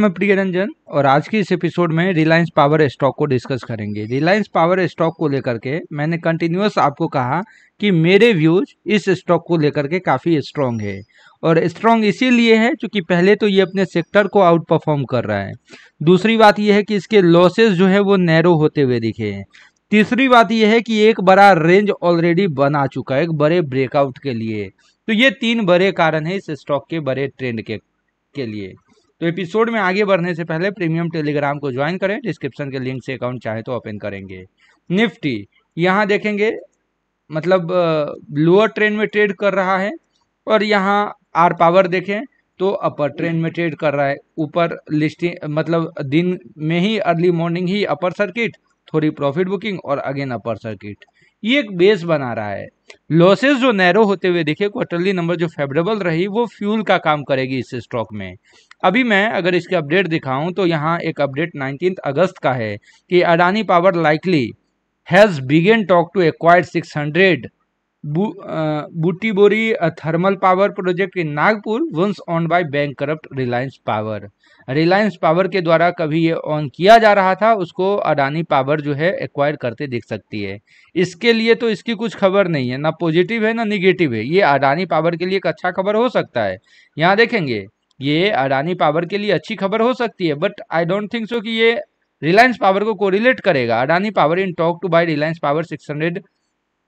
मैं प्रिय रंजन और आज की इस एपिसोड में रिलायंस पावर स्टॉक को डिस्कस करेंगे रिलायंस पावर स्टॉक को लेकर के मैंने कंटिन्यूस आपको कहा कि मेरे व्यूज इस स्टॉक को लेकर के काफ़ी स्ट्रांग है और स्ट्रांग इसीलिए है क्योंकि पहले तो ये अपने सेक्टर को आउट परफॉर्म कर रहा है दूसरी बात यह है कि इसके लॉसेज जो है वो नैरो होते हुए दिखे हैं तीसरी बात यह है कि एक बड़ा रेंज ऑलरेडी बना चुका है एक बड़े ब्रेकआउट के लिए तो ये तीन बड़े कारण है इस स्टॉक के बड़े ट्रेंड के, के लिए तो एपिसोड में आगे बढ़ने से पहले प्रीमियम टेलीग्राम को ज्वाइन करें डिस्क्रिप्शन के लिंक से अकाउंट चाहे तो ओपन करेंगे निफ्टी यहाँ देखेंगे मतलब लोअर ट्रेंड में ट्रेड कर रहा है और यहाँ आर पावर देखें तो अपर ट्रेंड में ट्रेड कर रहा है ऊपर लिस्टिंग मतलब दिन में ही अर्ली मॉर्निंग ही अपर सर्किट थोड़ी प्रॉफिट बुकिंग और अगेन अपर सर्किट ये एक बेस बना रहा है लॉसेस जो नैरो होते हुए देखिए क्वार्टरली नंबर जो फेवरेबल रही वो फ्यूल का काम करेगी इस स्टॉक में अभी मैं अगर इसके अपडेट दिखाऊं तो यहाँ एक अपडेट नाइनटीन अगस्त का है कि Adani Power likely has begun talk to acquire six hundred Bu- thermal power project in Nagpur once on by bankrupt Reliance Power Reliance Power के द्वारा कभी ये ऑन किया जा रहा था उसको अडानी पावर जो है एक्वायर करते देख सकती है इसके लिए तो इसकी कुछ खबर नहीं है ना पॉजिटिव है ना निगेटिव है ये अडानी पावर के लिए एक अच्छा खबर हो सकता है यहाँ देखेंगे ये अडानी पावर के लिए अच्छी खबर हो सकती है but I don't think so कि ये रिलायंस पावर को कोरिलेट करेगा Adani Power in talk to buy Reliance Power six hundred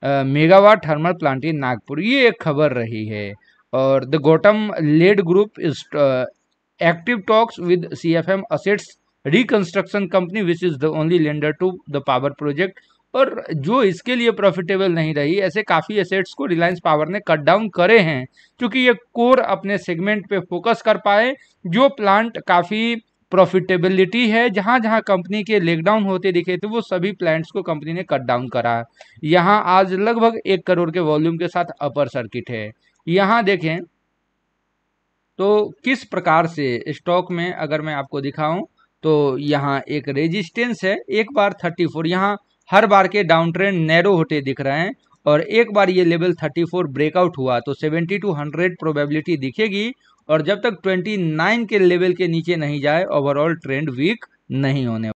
megawatt thermal plant in Nagpur ये एक खबर रही है और the Gautam led group is active talks with C F M assets reconstruction company which is the only lender to the power project और जो इसके लिए प्रॉफिटेबल नहीं रही ऐसे काफ़ी एसेट्स को रिलायंस पावर ने कट डाउन करे हैं क्योंकि ये कोर अपने सेगमेंट पे फोकस कर पाए जो प्लांट काफ़ी प्रॉफिटेबिलिटी है जहाँ जहाँ कंपनी के लेकडाउन होते दिखे थे तो वो सभी प्लांट्स को कंपनी ने कट डाउन करा है यहाँ आज लगभग एक करोड़ के वॉल्यूम के साथ अपर सर्किट है यहाँ देखें तो किस प्रकार से स्टॉक में अगर मैं आपको दिखाऊं तो यहाँ एक रेजिस्टेंस है एक बार थर्टी फोर यहाँ हर बार के डाउन ट्रेंड नैरो होते दिख रहे हैं और एक बार ये लेवल 34 ब्रेकआउट हुआ तो 70 टू 100 प्रोबेबिलिटी दिखेगी और जब तक 29 के लेवल के नीचे नहीं जाए ओवरऑल ट्रेंड वीक नहीं होने